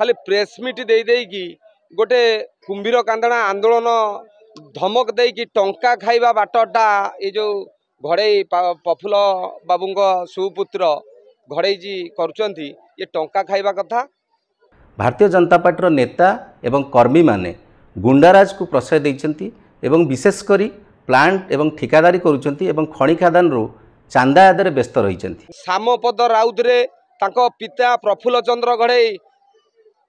ଖାଲି press meet ଦେଇ ଦେଇକି ଗୋଟେ କୁମ୍ଭୀର କାନ୍ଦଣା ଆନ୍ଦୋଳନ ଧମକ ଦେଇକି ଟଙ୍କା ଖାଇବା ବାଟଟା ଏ ଯେଉଁ ଘଡ଼େଇ ପ୍ରଫୁଲ୍ଲ ବାବୁଙ୍କ ସୁପୁତ୍ର ଘଡ଼େଇ ଘଡ଼େଇଜୀ କରୁଛନ୍ତି ଏ ଟଙ୍କା ଖାଇବା କଥା ଭାରତୀୟ ଜନତା ପାର୍ଟିର ନେତା ଏବଂ କର୍ମୀମାନେ ଗୁଣ୍ଡାରାଜକୁ ପ୍ରଶୟ ଦେଇଛନ୍ତି ଏବଂ ବିଶେଷ କରି ପ୍ଲାଣ୍ଟ ଏବଂ ଠିକାଦାରୀ କରୁଛନ୍ତି ଏବଂ ଖଣି ଖାଦାନରୁ ଚାନ୍ଦା ଆଦରେ ବ୍ୟସ୍ତ ରହିଛନ୍ତି ଶ୍ୟାମପଦ ରାଉତରେ ତାଙ୍କ ପିତା ପ୍ରଫୁଲ୍ଲ ଚନ୍ଦ୍ର ଘଡ଼େଇ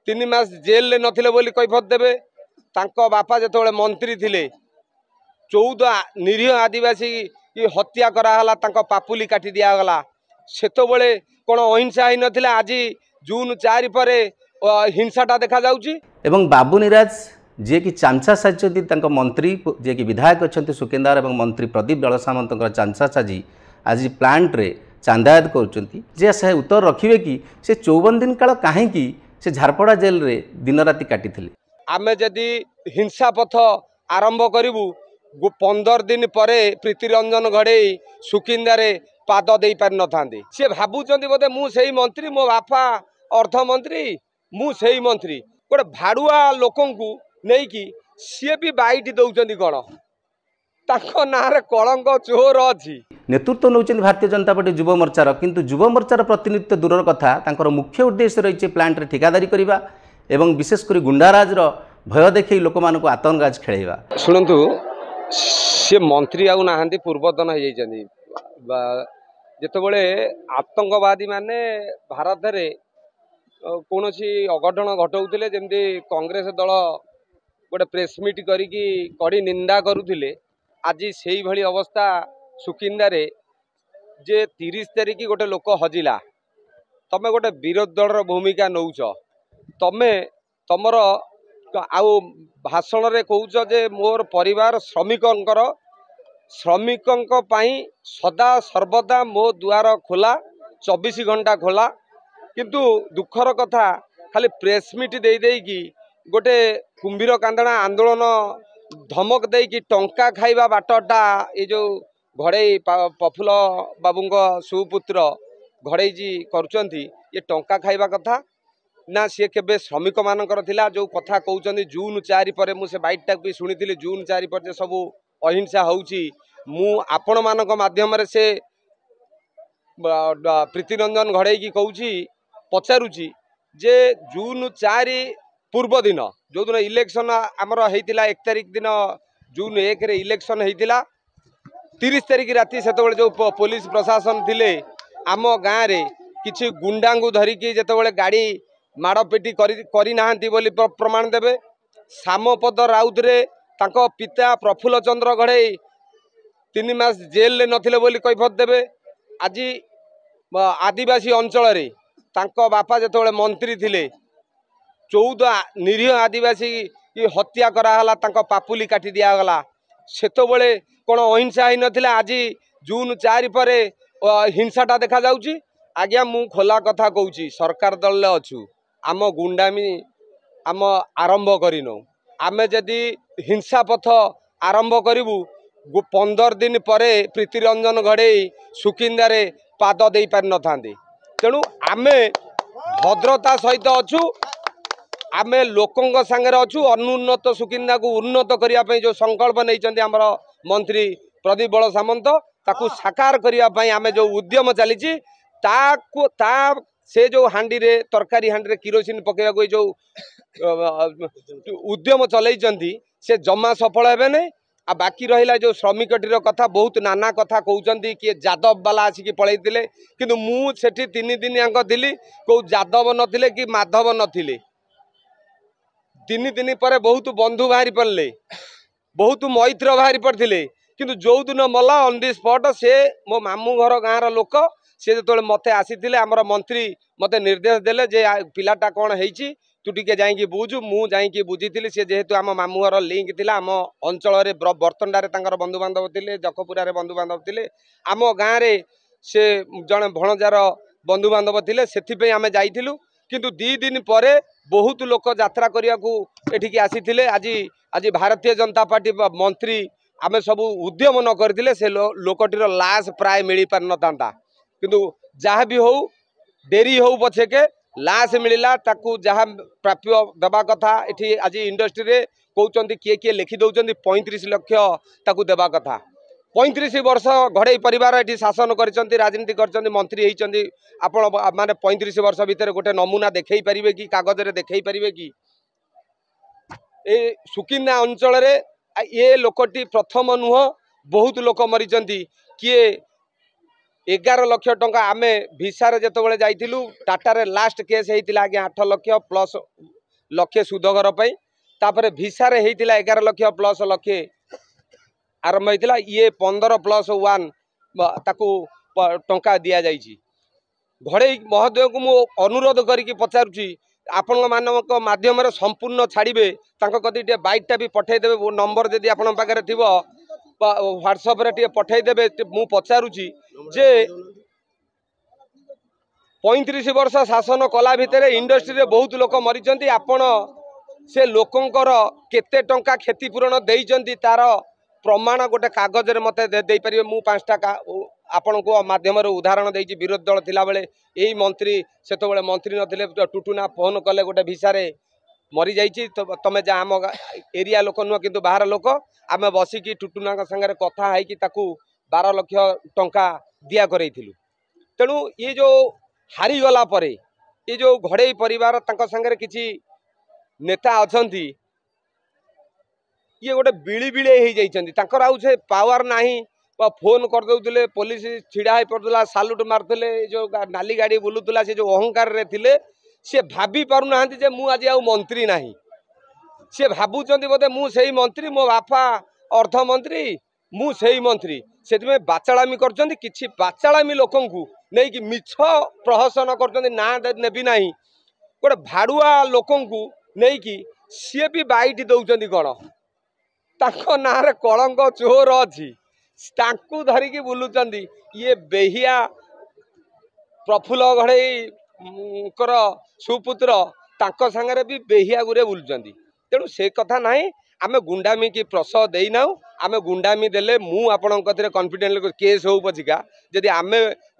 ତିନି ମାସ ଜେଲରେ ନଥିଲେ ବୋଲି କୈଫତ ଦେବେ ତାଙ୍କ ବାପା ଯେତେବେଳେ ମନ୍ତ୍ରୀ ଥିଲେ ଚଉଦ ନିରୀହ ଆଦିବାସୀ ହତ୍ୟା କରାଗଲା ତାଙ୍କ ପାପୁଲି କାଟି ଦିଆଗଲା ସେତେବେଳେ କ'ଣ ଅହିଂସା ହେଇନଥିଲା ଆଜି ଜୁନ୍ ଚାରି ପରେ ହିଂସାଟା ଦେଖାଯାଉଛି ଏବଂ ବାବୁ ନିରାଜ ଯିଏକି ଚାଞ୍ଚା ସାଜିଛନ୍ତି ତାଙ୍କ ମନ୍ତ୍ରୀ ଯିଏକି ବିଧାୟକ ଅଛନ୍ତି ସୁକେନ୍ଦାର ଏବଂ ମନ୍ତ୍ରୀ ପ୍ରଦୀପ ଜଳସାମନ୍ତଙ୍କର ଚାଞ୍ଚା ସାଜି ଆଜି ପ୍ଲାଣ୍ଟରେ ଚାନ୍ଦାୟତ କରୁଛନ୍ତି ଯେ ସେ ଉତ୍ତର ରଖିବେ କି ସେ ଚଉବନ ଦିନ କାଳ କାହିଁକି ସେ ଝାରପଡ଼ା ଜେଲରେ ଦିନରାତି କାଟିଥିଲେ ଆମେ ଯଦି ହିଂସା ପଥ ଆରମ୍ଭ କରିବୁ ପନ୍ଦର ଦିନ ପରେ ପ୍ରୀତିରଞ୍ଜନ ଘଡ଼େଇ ସୁକିନ୍ଦାରେ ପାଦ ଦେଇପାରିନଥାନ୍ତି ସିଏ ଭାବୁଛନ୍ତି ବୋଧେ ମୁଁ ସେଇ ମନ୍ତ୍ରୀ ମୋ ବାପା ଅର୍ଥମନ୍ତ୍ରୀ ମୁଁ ସେଇ ମନ୍ତ୍ରୀ ଗୋଟେ ଭାଡ଼ୁଆ ଲୋକଙ୍କୁ ନେଇକି ସିଏ ବି ବାଇଟି ଦେଉଛନ୍ତି କ'ଣ ତାଙ୍କ ନାଁରେ କଳଙ୍କ ଚୋର ଅଛି ନେତୃତ୍ୱ ନେଉଛନ୍ତି ଭାରତୀୟ ଜନତା ପାର୍ଟି ଯୁବମୋର୍ଚ୍ଚାର କିନ୍ତୁ ଯୁବମୋର୍ଚ୍ଚାର ପ୍ରତିନିଧିତ୍ୱ ଦୂରର କଥା ତାଙ୍କର ମୁଖ୍ୟ ଉଦ୍ଦେଶ୍ୟ ରହିଛି ପ୍ଲାଣ୍ଟରେ ଠିକାଦାରୀ କରିବା ଏବଂ ବିଶେଷ କରି ଗୁଣ୍ଡାରାଜର ଭୟ ଦେଖାଇ ଲୋକମାନଙ୍କୁ ଆତଙ୍କାଜ ଖେଳାଇବା ଶୁଣନ୍ତୁ ସିଏ ମନ୍ତ୍ରୀ ଆଉ ନାହାନ୍ତି ପୂର୍ବତନ ହେଇଯାଇଛନ୍ତି ବା ଯେତେବେଳେ ଆତଙ୍କବାଦୀମାନେ ଭାରତରେ କୌଣସି ଅଘଟଣ ଘଟାଉଥିଲେ ଯେମିତି କଂଗ୍ରେସ ଦଳ ଗୋଟେ ପ୍ରେସ୍ ମିଟ୍ କରିକି କଡ଼ି ନିନ୍ଦା କରୁଥିଲେ ଆଜି ସେଇଭଳି ଅବସ୍ଥା ସୁକିନ୍ଦାରେ ଯେ ତିରିଶ ତାରିଖ ଗୋଟେ ଲୋକ ହଜିଲା ତମେ ଗୋଟେ ବିରୋଧୀ ଦଳର ଭୂମିକା ନେଉଛ ତମେ ତମର ଆଉ ଭାଷଣରେ କହୁଛ ଯେ ମୋର ପରିବାର ଶ୍ରମିକଙ୍କର ଶ୍ରମିକଙ୍କ ପାଇଁ ସଦା ସର୍ବଦା ମୋ ଦୁଆର ଖୋଲା ଚବିଶ ଘଣ୍ଟା ଖୋଲା କିନ୍ତୁ ଦୁଃଖର କଥା ଖାଲି ପ୍ରେସମିଟ୍ ଦେଇଦେଇକି ଗୋଟେ କୁମ୍ଭୀର କାନ୍ଦଣା ଆନ୍ଦୋଳନ ଧମକ ଦେଇକି ଟଙ୍କା ଖାଇବା ବାଟଟା ଏ ଯେଉଁ ଘଡ଼େଇ ପ୍ରଫୁଲ୍ଲ ବାବୁଙ୍କ ସୁପୁତ୍ର ଘଡ଼େଇ ଯିଏ କରୁଛନ୍ତି ଇଏ ଟଙ୍କା ଖାଇବା କଥା ନା ସିଏ କେବେ ଶ୍ରମିକମାନଙ୍କର ଥିଲା ଯେଉଁ କଥା କହୁଛନ୍ତି ଜୁନ୍ ଚାରି ପରେ ମୁଁ ସେ ବାଇକ୍ଟାକୁ ବି ଶୁଣିଥିଲି ଜୁନ୍ ଚାରି ପରେ ଯେ ସବୁ ଅହିଂସା ହେଉଛି ମୁଁ ଆପଣମାନଙ୍କ ମାଧ୍ୟମରେ ସେ ପ୍ରୀତିରଞ୍ଜନ ଘଡ଼େଇକି କହୁଛି ପଚାରୁଛି ଯେ ଜୁନ୍ ଚାରି ପୂର୍ବ ଦିନ ଯେଉଁଦିନ ଇଲେକ୍ସନ୍ ଆମର ହେଇଥିଲା ଏକ ତାରିଖ ଦିନ ଜୁନ୍ ଏକରେ ଇଲେକ୍ସନ୍ ହେଇଥିଲା তিরিশ তারিখ রাতে সেতবে যে পুলিশ প্রশাসন লে আম গাঁরে কিছু গুন্ডা ধরিকি যেতবে গাড়ি মাড় মাড়পিটি করে না বলে প্রমাণ দেবে শ্যামপদ রাউতরে তাঁক পিতা প্রফুল্ল চন্দ্র ঘড়াই তিন মাস জেলরে নথিলে বলে কৈফত দেবে আজি আদিবাসী অঞ্চলরে তাঁক বাপা যেতবে মন্ত্রী লে চৌদ নিরীহ আদিবাসী হত্যা করা হলা তাঁক পাপুলি কাটি দিয়া গলা সেতবে କ'ଣ ଅହିଂସା ହେଇନଥିଲା ଆଜି ଜୁନ୍ ଚାରି ପରେ ହିଂସାଟା ଦେଖାଯାଉଛି ଆଜ୍ଞା ମୁଁ ଖୋଲା କଥା କହୁଛି ସରକାର ଦଳରେ ଅଛୁ ଆମ ଗୁଣ୍ଡାମି ଆମ ଆରମ୍ଭ କରିନୁ ଆମେ ଯଦି ହିଂସା ପଥ ଆରମ୍ଭ କରିବୁ ପନ୍ଦର ଦିନ ପରେ ପ୍ରୀତିରଞ୍ଜନ ଘଡ଼େଇ ସୁକିନ୍ଦାରେ ପାଦ ଦେଇପାରିନଥାନ୍ତି ତେଣୁ ଆମେ ଭଦ୍ରତା ସହିତ ଅଛୁ ଆମେ ଲୋକଙ୍କ ସାଙ୍ଗରେ ଅଛୁ ଅନୁନ୍ନତ ସୁକିନ୍ଦାକୁ ଉନ୍ନତ କରିବା ପାଇଁ ଯେଉଁ ସଂକଳ୍ପ ନେଇଛନ୍ତି ଆମର ମନ୍ତ୍ରୀ ପ୍ରଦୀପ ବଳ ସାମନ୍ତ ତାକୁ ସାକାର କରିବା ପାଇଁ ଆମେ ଯେଉଁ ଉଦ୍ୟମ ଚାଲିଛି ତାକୁ ତା ସେ ଯେଉଁ ହାଣ୍ଡିରେ ତରକାରୀ ହାଣ୍ଡିରେ କିରୋସିନ ପକାଇବାକୁ ଏଇ ଯେଉଁ ଉଦ୍ୟମ ଚଲେଇଛନ୍ତି ସେ ଜମା ସଫଳ ହେବେ ନାହିଁ ଆଉ ବାକି ରହିଲା ଯେଉଁ ଶ୍ରମିକଟିର କଥା ବହୁତ ନାନା କଥା କହୁଛନ୍ତି କିଏ ଯାଦବ ବାଲା ଆସିକି ପଳେଇଥିଲେ କିନ୍ତୁ ମୁଁ ସେଠି ତିନି ଦିନ ଯାଙ୍କ ଥିଲି କେଉଁ ଯାଦବ ନଥିଲେ କି ମାଧବ ନଥିଲେ ତିନି ଦିନ ପରେ ବହୁତ ବନ୍ଧୁ ବାହାରି ପାରିଲେ ବହୁତ ମୈତ୍ର ବାହାରି ପଡ଼ିଥିଲେ କିନ୍ତୁ ଯେଉଁଦିନ ମଲା ଅନ୍ ଦି ସ୍ପଟ୍ ସେ ମୋ ମାମୁଁ ଘର ଗାଁର ଲୋକ ସେ ଯେତେବେଳେ ମୋତେ ଆସିଥିଲେ ଆମର ମନ୍ତ୍ରୀ ମୋତେ ନିର୍ଦ୍ଦେଶ ଦେଲେ ଯେ ପିଲାଟା କ'ଣ ହେଇଛି ତୁ ଟିକେ ଯାଇକି ବୁଝୁ ମୁଁ ଯାଇକି ବୁଝିଥିଲି ସେ ଯେହେତୁ ଆମ ମାମୁଁ ଘର ଲିଙ୍କ୍ ଥିଲା ଆମ ଅଞ୍ଚଳରେ ବର୍ତ୍ତନଟାରେ ତାଙ୍କର ବନ୍ଧୁବାନ୍ଧବ ଥିଲେ ଜଖପୁରାରେ ବନ୍ଧୁବାନ୍ଧବ ଥିଲେ ଆମ ଗାଁରେ ସେ ଜଣେ ଭଣଜାର ବନ୍ଧୁବାନ୍ଧବ ଥିଲେ ସେଥିପାଇଁ ଆମେ ଯାଇଥିଲୁ କିନ୍ତୁ ଦୁଇ ଦିନ ପରେ ବହୁତ ଲୋକ ଯାତ୍ରା କରିବାକୁ ଏଠିକି ଆସିଥିଲେ ଆଜି ଆଜି ଭାରତୀୟ ଜନତା ପାର୍ଟି ମନ୍ତ୍ରୀ ଆମେ ସବୁ ଉଦ୍ୟମ ନ କରିଥିଲେ ସେ ଲୋକଟିର ଲାସ୍ ପ୍ରାୟ ମିଳିପାରିନଥାନ୍ତା କିନ୍ତୁ ଯାହା ବି ହେଉ ଡେରି ହେଉ ପଛକେ ଲାସ୍ ମିଳିଲା ତାକୁ ଯାହା ପ୍ରାପ୍ୟ ଦେବା କଥା ଏଠି ଆଜି ଇଣ୍ଡଷ୍ଟ୍ରିରେ କହୁଛନ୍ତି କିଏ କିଏ ଲେଖି ଦେଉଛନ୍ତି ପଇଁତିରିଶ ଲକ୍ଷ ତାକୁ ଦେବା କଥା পঁয়ত্রিশ বর্ষ ঘড়েই পরিবার এটি শাসন করছেন রাজনীতি করছেন মন্ত্রী হয়েছেন আপনার মানে পঁয়ত্রিশ বর্ষ ভিতরে গোটে নমুনা দেখাই পারিবে কি কাগজরে দেখাই পারিবে কি এ সুকিন্দা অঞ্চলের এ লোকটি প্রথম নুহ বহুত লোক মরিছেন কি এগার লক্ষ টঙ্কা আমি ভিসার যেতবে যাই টাটার লাস্ট কেস হয়েছিল আজ্ঞা আঠ লক্ষ প্লস লক্ষে সুদঘর তাপরে ভিসার হয়েছিল এগার লক্ষ প্লস লক্ষে আরম্ভ হয়েছিল ইয়ে পনেরো প্লস ওয়ান তাকে টঙ্কা দিয়াযাইছি ঘড়েই মহোদয়ଙ୍କୁ ମୁଁ ଅନୁରୋଧ କରିକି ପଚାରୁଛି ଆପଣମାନଙ୍କ ମାଧ୍ୟମରେ ସମ୍ପୂର୍ଣ୍ଣ ଛାଡ଼ିବେ ତାଙ୍କ କତିକି ଟିକେ ବାଇକ୍ଟା ବି ପଠାଇଦେବେ ନମ୍ବର ଯଦି ଆପଣଙ୍କ ପାଖରେ ଥିବ ହ୍ୱାଟ୍ସଅପ୍ରେ ଟିକେ ପଠାଇଦେବେ ମୁଁ ପଚାରୁଛି ଯେ ପଇଁତିରିଶ ବର୍ଷ ଶାସନ କଲା ଭିତରେ ଇଣ୍ଡଷ୍ଟ୍ରିରେ ବହୁତ ଲୋକ ମରିଛନ୍ତି ଆପଣ ସେ ଲୋକଙ୍କର କେତେ ଟଙ୍କା କ୍ଷତିପୂରଣ ଦେଇଛନ୍ତି ତା'ର ପ୍ରମାଣ ଗୋଟେ କାଗଜରେ ମୋତେ ଦେଇପାରିବେ ମୁଁ ପାଞ୍ଚଟା ଆପଣଙ୍କୁ ମାଧ୍ୟମରେ ଉଦାହରଣ ଦେଇଛି ବିରୋଧୀ ଦଳ ଥିଲାବେଳେ ଏଇ ମନ୍ତ୍ରୀ ସେତେବେଳେ ମନ୍ତ୍ରୀ ନଥିଲେ ଟୁଟୁନା ଫୋନ୍ କଲେ ଗୋଟେ ଭିସାରେ ମରିଯାଇଛି ତମେ ଯା ଆମ ଏରିଆ ଲୋକ ନୁହଁ କିନ୍ତୁ ବାହାର ଲୋକ ଆମେ ବସିକି ଟୁଟୁନାଙ୍କ ସାଙ୍ଗରେ କଥା ହେଇକି ତାକୁ ବାର ଲକ୍ଷ ଟଙ୍କା ଦିଆ କରେଇଥିଲୁ ତେଣୁ ଇଏ ଯେଉଁ ହାରିଗଲା ପରେ ଇଏ ଯେଉଁ ଘଡ଼େଇ ପରିବାର ତାଙ୍କ ସାଙ୍ଗରେ କିଛି ନେତା ଅଛନ୍ତି ଇଏ ଗୋଟେ ବିଳି ବିଳେଇ ହେଇଯାଇଛନ୍ତି ତାଙ୍କର ଆଉ ସେ ପାୱାର ନାହିଁ ବା ଫୋନ୍ କରିଦେଉଥିଲେ ପୋଲିସ ଛିଡ଼ା ହେଇପାରୁଥିଲା ସାଲୁଟ୍ ମାରୁଥିଲେ ଏ ଯେଉଁ ନାଲି ଗାଡ଼ି ବୁଲୁଥିଲା ସେ ଯେଉଁ ଅହଙ୍କାରରେ ଥିଲେ ସିଏ ଭାବି ପାରୁନାହାନ୍ତି ଯେ ମୁଁ ଆଜି ଆଉ ମନ୍ତ୍ରୀ ନାହିଁ ସିଏ ଭାବୁଛନ୍ତି ବୋଧେ ମୁଁ ସେଇ ମନ୍ତ୍ରୀ ମୋ ବାପା ଅର୍ଥମନ୍ତ୍ରୀ ମୁଁ ସେଇ ମନ୍ତ୍ରୀ ସେଥିପାଇଁ ବାଚାଳାମି କରୁଛନ୍ତି କିଛି ବାଚାଳାମି ଲୋକଙ୍କୁ ନେଇକି ମିଛ ପ୍ରହସନ କରୁଛନ୍ତି ନା ନେବି ନାହିଁ ଗୋଟେ ଭାଡ଼ୁଆ ଲୋକଙ୍କୁ ନେଇକି ସିଏ ବି ବାଇଟ୍ ଦେଉଛନ୍ତି କ'ଣ ତାଙ୍କ ନାଁରେ କଳଙ୍କ ଚୋର ଅଛି ତାଙ୍କୁ ଧରିକି ବୁଲୁଛନ୍ତି ଇଏ ବେହିଆ ପ୍ରଫୁଲ୍ଲ ଘଡ଼େଇଙ୍କର ସୁପୁତ୍ର ତାଙ୍କ ସାଙ୍ଗରେ ବି ବେହିଆ ଗୁରେ ବୁଲୁଛନ୍ତି ତେଣୁ ସେ କଥା ନାହିଁ ଆମେ ଗୁଣ୍ଡାମି କି ପ୍ରସୟ ଦେଇନାହୁଁ ଆମେ ଗୁଣ୍ଡାମି ଦେଲେ ମୁଁ ଆପଣଙ୍କ କତିରେ କନଫିଡେଣ୍ଟ କେସ୍ ହେଉ ପଛିକା ଯଦି ଆମେ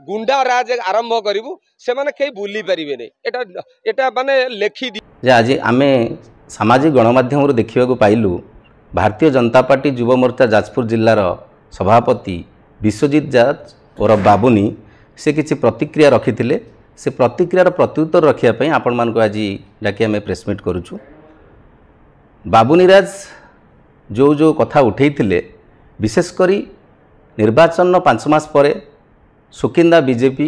ଗୁଣ୍ଡା ରାଜ ଆରମ୍ଭ କରିବୁ ସେମାନେ କେହି ବୁଲି ପାରିବେନି ଏଟା ଏଟା ମାନେ ଲେଖିଦି ଯେ ଆଜି ଆମେ ସାମାଜିକ ଗଣମାଧ୍ୟମରୁ ଦେଖିବାକୁ ପାଇଲୁ ଭାରତୀୟ ଜନତା ପାର୍ଟି ଯୁବମୋର୍ଚ୍ଚା ଯାଜପୁର ଜିଲ୍ଲାର ସଭାପତି ବିଶ୍ୱଜିତ ଜାଜ ଓରଫ ବାବୁନି ସେ କିଛି ପ୍ରତିକ୍ରିୟା ରଖିଥିଲେ ସେ ପ୍ରତିକ୍ରିୟାର ପ୍ରତ୍ୟୁତ୍ତର ରଖିବା ପାଇଁ ଆପଣମାନଙ୍କୁ ଆଜି ଡାକି ଆମେ ପ୍ରେସମିଟ୍ କରୁଛୁ ବାବୁନି ରାଜ ଯେଉଁ ଯେଉଁ କଥା ଉଠାଇଥିଲେ ବିଶେଷ କରି ନିର୍ବାଚନର ପାଞ୍ଚ ମାସ ପରେ ସୁକିନ୍ଦା ବିଜେପି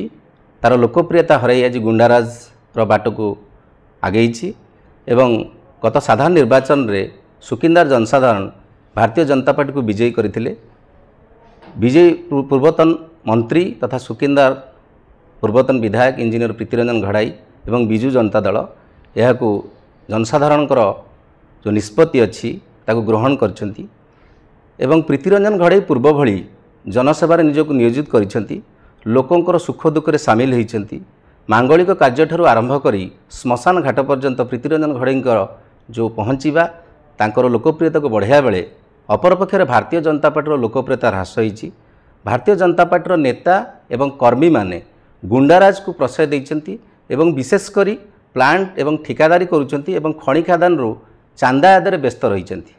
ତା'ର ଲୋକପ୍ରିୟତା ହରାଇ ଆଜି ଗୁଣ୍ଡାରାଜର ବାଟକୁ ଆଗେଇଛି ଏବଂ ଗତ ସାଧାରଣ ନିର୍ବାଚନରେ ସୁକିନ୍ଦାର ଜନସାଧାରଣ ଭାରତୀୟ ଜନତା ପାର୍ଟିକୁ ବିଜୟୀ କରିଥିଲେ ବିଜୟୀ ପୂର୍ବତନ ମନ୍ତ୍ରୀ ତଥା ସୁକିନ୍ଦାର ପୂର୍ବତନ ବିଧାୟକ ଇଞ୍ଜିନିୟର ପ୍ରୀତିରଞ୍ଜନ ଘଡ଼ାଇ ଏବଂ ବିଜୁ ଜନତା ଦଳ ଏହାକୁ ଜନସାଧାରଣଙ୍କର ଯେଉଁ ନିଷ୍ପତ୍ତି ଅଛି ତାକୁ ଗ୍ରହଣ କରିଛନ୍ତି ଏବଂ ପ୍ରୀତିରଞ୍ଜନ ଘଡ଼େଇ ପୂର୍ବ ଭଳି ଜନସେବାରେ ନିଜକୁ ନିୟୋଜିତ କରିଛନ୍ତି ଲୋକଙ୍କର ସୁଖ ଦୁଃଖରେ ସାମିଲ ହୋଇଛନ୍ତି ମାଙ୍ଗଳିକ କାର୍ଯ୍ୟଠାରୁ ଆରମ୍ଭ କରି ଶ୍ମଶାନ ଘାଟ ପର୍ଯ୍ୟନ୍ତ ପ୍ରୀତିରଞ୍ଜନ ଘଡ଼େଇଙ୍କର ଯେଉଁ ପହଞ୍ଚିବା ତାଙ୍କର ଲୋକପ୍ରିୟତାକୁ ବଢ଼ାଇବା ବେଳେ ଅପରପକ୍ଷରେ ଭାରତୀୟ ଜନତା ପାର୍ଟିର ଲୋକପ୍ରିୟତା ହ୍ରାସ ହୋଇଛି ଭାରତୀୟ ଜନତା ପାର୍ଟିର ନେତା ଏବଂ କର୍ମୀମାନେ ଗୁଣ୍ଡାରାଜକୁ ପ୍ରଶ୍ରୟ ଦେଇଛନ୍ତି ଏବଂ ବିଶେଷ କରି ପ୍ଲାଣ୍ଟ ଏବଂ ଠିକାଦାରୀ କରୁଛନ୍ତି ଏବଂ ଖଣି ଖାଦାନରୁ ଚାନ୍ଦା ଆଦରେ ବ୍ୟସ୍ତ ରହିଛନ୍ତି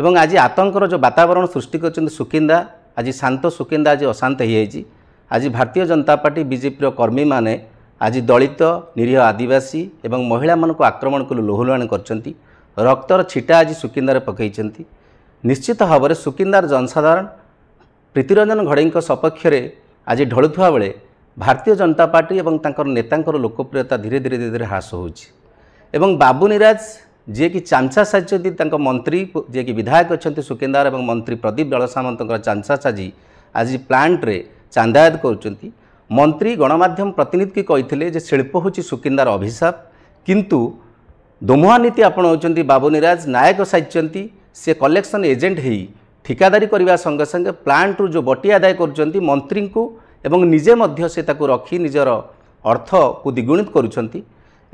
ଏବଂ ଆଜି ଆତଙ୍କର ଯେଉଁ ବାତାବରଣ ସୃଷ୍ଟି କରିଛନ୍ତି ସୁକିନ୍ଦା ଆଜି ଶାନ୍ତ ସୁକିନ୍ଦା ଆଜି ଅଶାନ୍ତ ହୋଇଯାଇଛି ଆଜି ଭାରତୀୟ ଜନତା ପାର୍ଟି ବିଜେପିର କର୍ମୀମାନେ ଆଜି ଦଳିତ ନିରୀହ ଆଦିବାସୀ ଏବଂ ମହିଳାମାନଙ୍କୁ ଆକ୍ରମଣ କରି ଲୋହଲୁହାଣ କରିଛନ୍ତି ରକ୍ତର ଛିଟା ଆଜି ସୁକିନ୍ଦାରେ ପକାଇଛନ୍ତି ନିଶ୍ଚିତ ଭାବରେ ସୁକିନ୍ଦାର ଜନସାଧାରଣ ପ୍ରୀତିରଞ୍ଜନ ଘଡ଼େଇଙ୍କ ସପକ୍ଷରେ ଆଜି ଢଳୁଥିବା ବେଳେ ଭାରତୀୟ ଜନତା ପାର୍ଟି ଏବଂ ତାଙ୍କର ନେତାଙ୍କର ଲୋକପ୍ରିୟତା ଧୀରେ ଧୀରେ ଧୀରେ ଧୀରେ ହ୍ରାସ ହେଉଛି ଏବଂ ବାବୁ ନିରାଜ ଯିଏକି ଚାମଚା ସାଜିଛନ୍ତି ତାଙ୍କ ମନ୍ତ୍ରୀ ଯିଏକି ବିଧାୟକ ଅଛନ୍ତି ସୁକିନ୍ଦାର ଏବଂ ମନ୍ତ୍ରୀ ପ୍ରଦୀପ ଜଳସାମନ୍ତଙ୍କର ଚାମଚା ସାଜି ଆଜି ପ୍ଲାଣ୍ଟରେ ଚାନ୍ଦାୟତ କରୁଛନ୍ତି ମନ୍ତ୍ରୀ ଗଣମାଧ୍ୟମ ପ୍ରତିନିଧିକୁ କହିଥିଲେ ଯେ ଶିଳ୍ପ ହେଉଛି ସୁକିନ୍ଦାର ଅଭିଶାପ କିନ୍ତୁ ଦୋମୁହା ନୀତି ଆପଣାଉଛନ୍ତି ବାବୁନିରାଜ ନାୟକ ସାଜିଛନ୍ତି ସେ କଲେକ୍ସନ ଏଜେଣ୍ଟ ହୋଇ ଠିକାଦାରୀ କରିବା ସଙ୍ଗେ ସଙ୍ଗେ ପ୍ଲାଣ୍ଟରୁ ଯେଉଁ ବଟି ଆଦାୟ କରୁଛନ୍ତି ମନ୍ତ୍ରୀଙ୍କୁ ଏବଂ ନିଜେ ମଧ୍ୟ ସେ ତାକୁ ରଖି ନିଜର ଅର୍ଥକୁ ଦ୍ୱିଗୁଣିତ କରୁଛନ୍ତି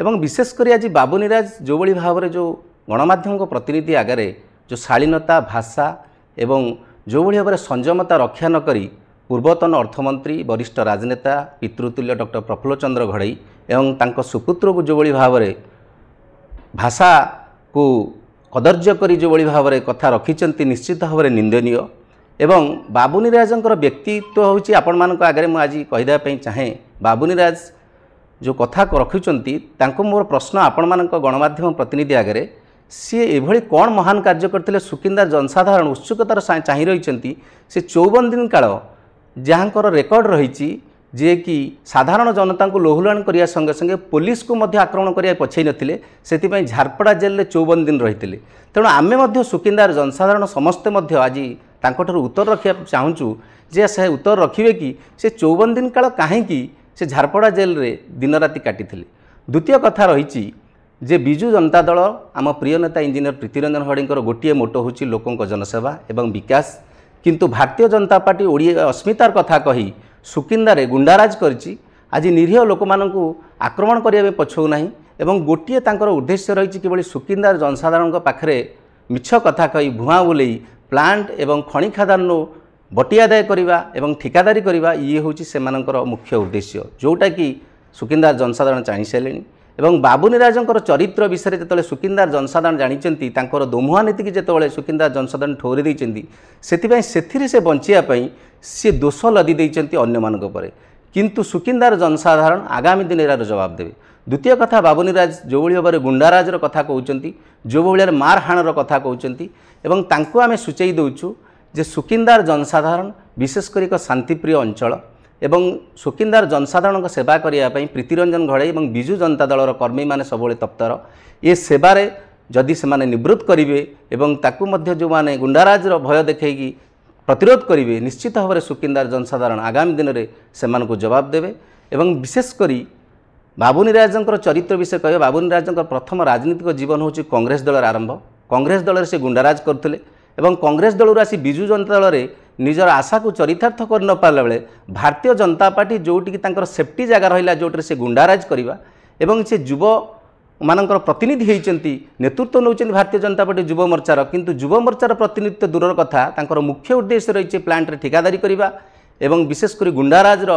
ଏବଂ ବିଶେଷ କରି ଆଜି ବାବୁନିରାଜ ଯେଉଁଭଳି ଭାବରେ ଯେଉଁ ଗଣମାଧ୍ୟମଙ୍କ ପ୍ରତିନିଧି ଆଗରେ ଯେଉଁ ଶାଳୀନତା ଭାଷା ଏବଂ ଯେଉଁଭଳି ଭାବରେ ସଂଯମତା ରକ୍ଷା ନ କରି ପୂର୍ବତନ ଅର୍ଥମନ୍ତ୍ରୀ ବରିଷ୍ଠ ରାଜନେତା ପିତୃତୁଲ୍ୟ ଡକ୍ଟର ପ୍ରଫୁଲ୍ଲ ଚନ୍ଦ୍ର ଘଡ଼େଇ ଏବଂ ତାଙ୍କ ସୁପୁତ୍ରକୁ ଯେଉଁଭଳି ଭାବରେ ଭାଷାକୁ କଦର୍ଯ୍ୟ କରି ଯେଉଁଭଳି ଭାବରେ କଥା ରଖିଛନ୍ତି ନିଶ୍ଚିତ ଭାବରେ ନିନ୍ଦନୀୟ ଏବଂ ବାବୁନି ରାଜଙ୍କର ବ୍ୟକ୍ତିତ୍ୱ ହେଉଛି ଆପଣମାନଙ୍କ ଆଗରେ ମୁଁ ଆଜି କହିଦେବା ପାଇଁ ଚାହେଁ ବାବୁନି ରାଜ ଯେଉଁ କଥା ରଖୁଛନ୍ତି ତାଙ୍କୁ ମୋର ପ୍ରଶ୍ନ ଆପଣମାନଙ୍କ ଗଣମାଧ୍ୟମ ପ୍ରତିନିଧି ଆଗରେ ସିଏ ଏଭଳି କ'ଣ ମହାନ କାର୍ଯ୍ୟ କରିଥିଲେ ସୁକିନ୍ଦା ଜନସାଧାରଣ ଉତ୍ସୁକତାର ଚାହିଁ ରହିଛନ୍ତି ସେ ଚଉବନ ଦିନ କାଳ ଯାହାଙ୍କର ରେକର୍ଡ଼ ରହିଛି ଯିଏକି ସାଧାରଣ ଜନତାଙ୍କୁ ଲୋହୁଲାଣ କରିବା ସଙ୍ଗେ ସଙ୍ଗେ ପୋଲିସକୁ ମଧ୍ୟ ଆକ୍ରମଣ କରିବା ପଛେଇ ନଥିଲେ ସେଥିପାଇଁ ଝାରପଡ଼ା ଜେଲରେ ଚଉବନ ଦିନ ରହିଥିଲେ ତେଣୁ ଆମେ ମଧ୍ୟ ସୁକିନ୍ଦାର ଜନସାଧାରଣ ସମସ୍ତେ ମଧ୍ୟ ଆଜି ତାଙ୍କଠାରୁ ଉତ୍ତର ରଖିବା ଚାହୁଁଛୁ ଯେ ସେ ଉତ୍ତର ରଖିବେ କି ସେ ଚଉବନ ଦିନ କାଳ କାହିଁକି ସେ ଝାରପଡ଼ା ଜେଲରେ ଦିନରାତି କାଟିଥିଲେ ଦ୍ୱିତୀୟ କଥା ରହିଛି ଯେ ବିଜୁ ଜନତା ଦଳ ଆମ ପ୍ରିୟ ନେତା ଇଞ୍ଜିନିୟର ପ୍ରୀତିରଞ୍ଜନ ହଡ଼ିଙ୍କର ଗୋଟିଏ ମୋଟ ହେଉଛି ଲୋକଙ୍କ ଜନସେବା ଏବଂ ବିକାଶ କିନ୍ତୁ ଭାରତୀୟ ଜନତା ପାର୍ଟି ଓଡ଼ିଆ ଅସ୍ମିତାର କଥା କହି ସୁକିନ୍ଦାରେ ଗୁଣ୍ଡାରାଜ କରିଛି ଆଜି ନିରୀହ ଲୋକମାନଙ୍କୁ ଆକ୍ରମଣ କରିବା ପାଇଁ ପଛଉ ନାହିଁ ଏବଂ ଗୋଟିଏ ତାଙ୍କର ଉଦ୍ଦେଶ୍ୟ ରହିଛି କିଭଳି ସୁକିନ୍ଦାର ଜନସାଧାରଣଙ୍କ ପାଖରେ ମିଛ କଥା କହି ଭୁଆଁ ବୁଲେଇ ପ୍ଲାଣ୍ଟ ଏବଂ ଖଣି ଖାଦାନରୁ ବଟି ଆଦାୟ କରିବା ଏବଂ ଠିକାଦାରୀ କରିବା ଇଏ ହେଉଛି ସେମାନଙ୍କର ମୁଖ୍ୟ ଉଦ୍ଦେଶ୍ୟ ଯେଉଁଟାକି ସୁକିନ୍ଦାର ଜନସାଧାରଣ ଜାଣିସାରିଲେଣି ଏବଂ ବାବୁନି ରାଜଙ୍କର ଚରିତ୍ର ବିଷୟରେ ଯେତେବେଳେ ସୁକିନ୍ଦାର ଜନସାଧାରଣ ଜାଣିଛନ୍ତି ତାଙ୍କର ଦୋମୁହା ନୀତିକି ଯେତେବେଳେ ସୁକିନ୍ଦାର ଜନସାଧାରଣ ଠଉରି ଦେଇଛନ୍ତି ସେଥିପାଇଁ ସେଥିରେ ସେ ବଞ୍ଚିବା ପାଇଁ ସିଏ ଦୋଷ ଲଦି ଦେଇଛନ୍ତି ଅନ୍ୟମାନଙ୍କ ଉପରେ କିନ୍ତୁ ସୁକିନ୍ଦାର ଜନସାଧାରଣ ଆଗାମୀ ଦିନରେ ଏହାର ଜବାବ ଦେବେ ଦ୍ୱିତୀୟ କଥା ବାବୁନି ରାଜ ଯେଉଁଭଳି ଭାବରେ ଗୁଣ୍ଡାରାଜର କଥା କହୁଛନ୍ତି ଯେଉଁଭଳିଆରେ ମାର ହାଣର କଥା କହୁଛନ୍ତି ଏବଂ ତାଙ୍କୁ ଆମେ ସୂଚାଇ ଦେଉଛୁ ଯେ ସୁକିନ୍ଦାର ଜନସାଧାରଣ ବିଶେଷ କରି ଏକ ଶାନ୍ତିପ୍ରିୟ ଅଞ୍ଚଳ ଏବଂ ସୁକିନ୍ଦାର ଜନସାଧାରଣଙ୍କ ସେବା କରିବା ପାଇଁ ପ୍ରୀତିରଞ୍ଜନ ଘଡ଼େଇ ଏବଂ ବିଜୁ ଜନତା ଦଳର କର୍ମୀମାନେ ସବୁବେଳେ ତପ୍ତର ଏ ସେବାରେ ଯଦି ସେମାନେ ନିବୃତ୍ତ କରିବେ ଏବଂ ତାକୁ ମଧ୍ୟ ଯେଉଁମାନେ ଗୁଣ୍ଡାରାଜର ଭୟ ଦେଖାଇକି ପ୍ରତିରୋଧ କରିବେ ନିଶ୍ଚିତ ଭାବରେ ସୁକିନ୍ଦାର ଜନସାଧାରଣ ଆଗାମୀ ଦିନରେ ସେମାନଙ୍କୁ ଜବାବ ଦେବେ ଏବଂ ବିଶେଷ କରି ବାବୁନି ରାଜଙ୍କର ଚରିତ୍ର ବିଷୟ କହିବେ ବାବୁନି ରାଜଙ୍କ ପ୍ରଥମ ରାଜନୈତିକ ଜୀବନ ହେଉଛି କଂଗ୍ରେସ ଦଳର ଆରମ୍ଭ କଂଗ୍ରେସ ଦଳରେ ସେ ଗୁଣ୍ଡାରାଜ କରୁଥିଲେ ଏବଂ କଂଗ୍ରେସ ଦଳରୁ ଆସି ବିଜୁ ଜନତା ଦଳରେ ନିଜର ଆଶାକୁ ଚରିତାର୍ଥ କରିନପାରିଲା ବେଳେ ଭାରତୀୟ ଜନତା ପାର୍ଟି ଯେଉଁଠିକି ତାଙ୍କର ସେଫ୍ଟି ଜାଗା ରହିଲା ଯେଉଁଥିରେ ସେ ଗୁଣ୍ଡାରାଜ କରିବା ଏବଂ ସେ ଯୁବ ମାନଙ୍କର ପ୍ରତିନିଧି ହେଇଛନ୍ତି ନେତୃତ୍ୱ ନେଉଛନ୍ତି ଭାରତୀୟ ଜନତା ପାର୍ଟି ଯୁବମୋର୍ଚ୍ଚାର କିନ୍ତୁ ଯୁବମୋର୍ଚ୍ଚାର ପ୍ରତିନିଧିତ୍ୱ ଦୂରର କଥା ତାଙ୍କର ମୁଖ୍ୟ ଉଦ୍ଦେଶ୍ୟ ରହିଛି ପ୍ଲାଣ୍ଟରେ ଠିକାଦାରୀ କରିବା ଏବଂ ବିଶେଷ କରି ଗୁଣ୍ଡାରାଜର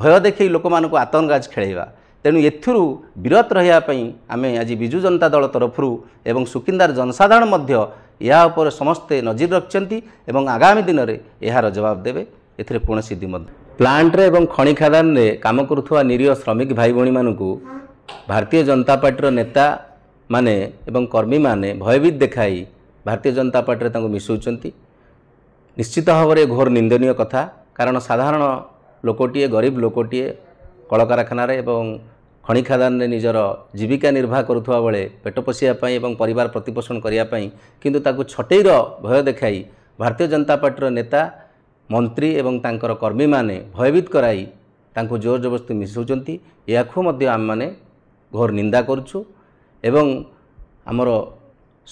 ଭୟ ଦେଖାଇ ଲୋକମାନଙ୍କୁ ଆତଙ୍କାଜ ଖେଳାଇବା ତେଣୁ ଏଥିରୁ ବିରତ ରହିବା ପାଇଁ ଆମେ ଆଜି ବିଜୁ ଜନତା ଦଳ ତରଫରୁ ଏବଂ ସୁକିନ୍ଦାର ଜନସାଧାରଣ ମଧ୍ୟ ଏହା ଉପରେ ସମସ୍ତେ ନଜର ରଖିଛନ୍ତି ଏବଂ ଆଗାମୀ ଦିନରେ ଏହାର ଜବାବ ଦେବେ ଏଥିରେ କୌଣସି ଦ୍ୱିମତ ପ୍ଲାଣ୍ଟରେ ଏବଂ ଖଣି ଖାଦାନରେ କାମ କରୁଥିବା ନିରୀହ ଶ୍ରମିକ ଭାଇ ଭଉଣୀମାନଙ୍କୁ ଭାରତୀୟ ଜନତା ପାର୍ଟିର ନେତାମାନେ ଏବଂ କର୍ମୀମାନେ ଭୟଭୀତ ଦେଖାଇ ଭାରତୀୟ ଜନତା ପାର୍ଟିରେ ତାଙ୍କୁ ମିଶାଉଛନ୍ତି ନିଶ୍ଚିତ ଭାବରେ ଘୋର ନିନ୍ଦନୀୟ କଥା କାରଣ ସାଧାରଣ ଲୋକଟିଏ ଗରିବ ଲୋକଟିଏ କଳକାରଖାନାରେ ଏବଂ ଖଣି ଖାଦାନରେ ନିଜର ଜୀବିକା ନିର୍ବାହ କରୁଥିବା ବେଳେ ପେଟ ପୋଷିବା ପାଇଁ ଏବଂ ପରିବାର ପ୍ରତିପୋଷଣ କରିବା ପାଇଁ କିନ୍ତୁ ତାକୁ ଛଟେଇର ଭୟ ଦେଖାଇ ଭାରତୀୟ ଜନତା ପାର୍ଟିର ନେତା ମନ୍ତ୍ରୀ ଏବଂ ତାଙ୍କର କର୍ମୀମାନେ ଭୟଭୀତ କରାଇ ତାଙ୍କୁ ଜୋର ଜବରଦସ୍ତି ମିଶାଉଛନ୍ତି ଏହାକୁ ମଧ୍ୟ ଆମେମାନେ ଘୋର ନିନ୍ଦା କରୁଛୁ ଏବଂ ଆମର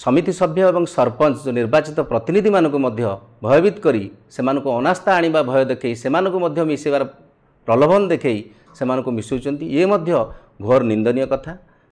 ସମିତି ସଭ୍ୟ ଏବଂ ସରପଞ୍ଚ ଯେଉଁ ନିର୍ବାଚିତ ପ୍ରତିନିଧିମାନଙ୍କୁ ମଧ୍ୟ ଭୟଭୀତ କରି ସେମାନଙ୍କୁ ଅନାସ୍ଥା ଆଣିବା ଭୟ ଦେଖାଇ ସେମାନଙ୍କୁ ମଧ୍ୟ ମିଶିବାର ପ୍ରଲୋଭନ ଦେଖାଇ ସେମାନଙ୍କୁ ମିଶାଉଛନ୍ତି ଇଏ ମଧ୍ୟ ଘୋର ନିନ୍ଦନୀୟ କଥା